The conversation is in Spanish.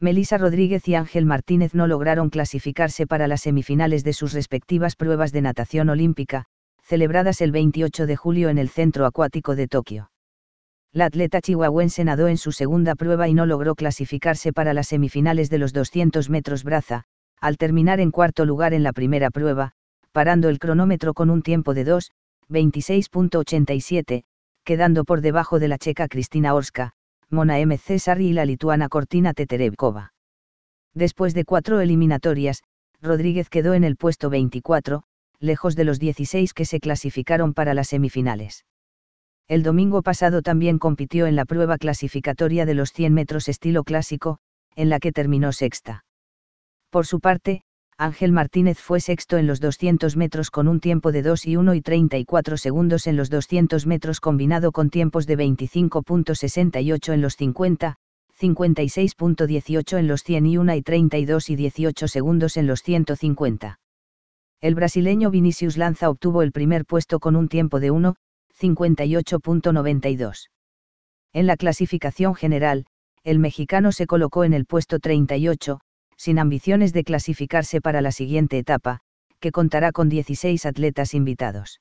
Melisa Rodríguez y Ángel Martínez no lograron clasificarse para las semifinales de sus respectivas pruebas de natación olímpica, celebradas el 28 de julio en el Centro Acuático de Tokio. La atleta chihuahuense nadó en su segunda prueba y no logró clasificarse para las semifinales de los 200 metros braza, al terminar en cuarto lugar en la primera prueba, parando el cronómetro con un tiempo de 2, 26.87, quedando por debajo de la checa Cristina Orska, Mona M. César y la lituana Cortina Teterevkova. Después de cuatro eliminatorias, Rodríguez quedó en el puesto 24, lejos de los 16 que se clasificaron para las semifinales. El domingo pasado también compitió en la prueba clasificatoria de los 100 metros estilo clásico, en la que terminó sexta. Por su parte, Ángel Martínez fue sexto en los 200 metros con un tiempo de 2 y 1 y 34 segundos en los 200 metros combinado con tiempos de 25.68 en los 50, 56.18 en los 100 y 1 y 32 y 18 segundos en los 150. El brasileño Vinicius Lanza obtuvo el primer puesto con un tiempo de 1, 58.92. En la clasificación general, el mexicano se colocó en el puesto 38, sin ambiciones de clasificarse para la siguiente etapa, que contará con 16 atletas invitados.